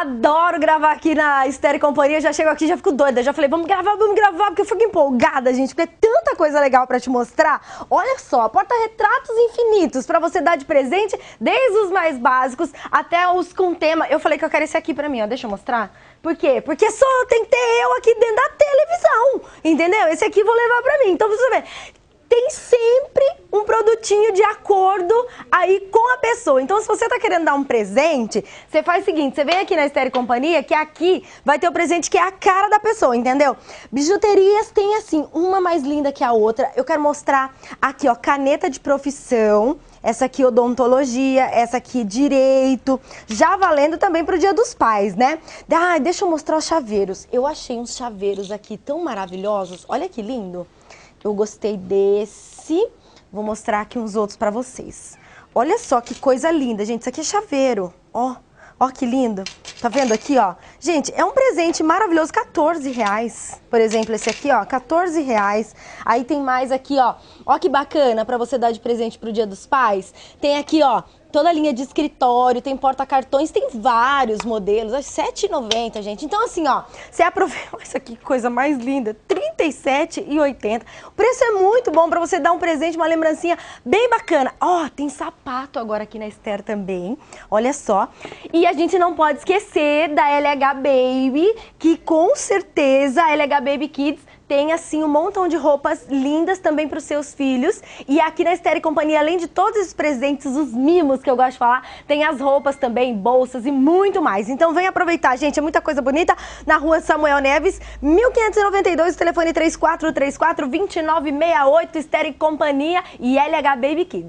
Adoro gravar aqui na Estéreo Companhia. Já chego aqui, já fico doida. Já falei, vamos gravar, vamos gravar, porque eu fico empolgada, gente, porque é tanta coisa legal para te mostrar. Olha só, porta-retratos infinitos para você dar de presente, desde os mais básicos até os com tema. Eu falei que eu quero esse aqui para mim, ó. Deixa eu mostrar. Por quê? Porque só tem que ter eu aqui dentro da televisão, entendeu? Esse aqui vou levar pra mim. Então você vê, tem sempre um produtinho de acordo aí com a pessoa. Então, se você tá querendo dar um presente, você faz o seguinte, você vem aqui na Estéreo Companhia, que aqui vai ter o presente que é a cara da pessoa, entendeu? Bijuterias tem, assim, uma mais linda que a outra. Eu quero mostrar aqui, ó, caneta de profissão, essa aqui odontologia, essa aqui direito, já valendo também pro Dia dos Pais, né? Ah, deixa eu mostrar os chaveiros. Eu achei uns chaveiros aqui tão maravilhosos, olha que lindo. Eu gostei desse. Vou mostrar aqui uns outros para vocês. Olha só que coisa linda, gente. Isso aqui é chaveiro, ó. Ó que lindo. Tá vendo aqui, ó? Gente, é um presente maravilhoso, 14 reais. Por exemplo, esse aqui, ó, 14 reais. Aí tem mais aqui, ó. Ó que bacana para você dar de presente pro Dia dos Pais. Tem aqui, ó, toda a linha de escritório, tem porta-cartões, tem vários modelos. R$ 7,90, gente. Então, assim, ó, você aproveita... Olha isso aqui, que coisa mais linda. 37,80. O preço é muito bom para você dar um presente, uma lembrancinha bem bacana. Ó, oh, tem sapato agora aqui na Esther também, olha só. E a gente não pode esquecer da LH Baby, que com certeza a LH Baby Kids tem assim um montão de roupas lindas também para os seus filhos. E aqui na Estéreo Companhia, além de todos os presentes, os mimos que eu gosto de falar, tem as roupas também, bolsas e muito mais. Então vem aproveitar, gente, é muita coisa bonita na Rua Samuel Neves, 1592, telefone 3434 2968, Estéreo Companhia e LH Baby Kids.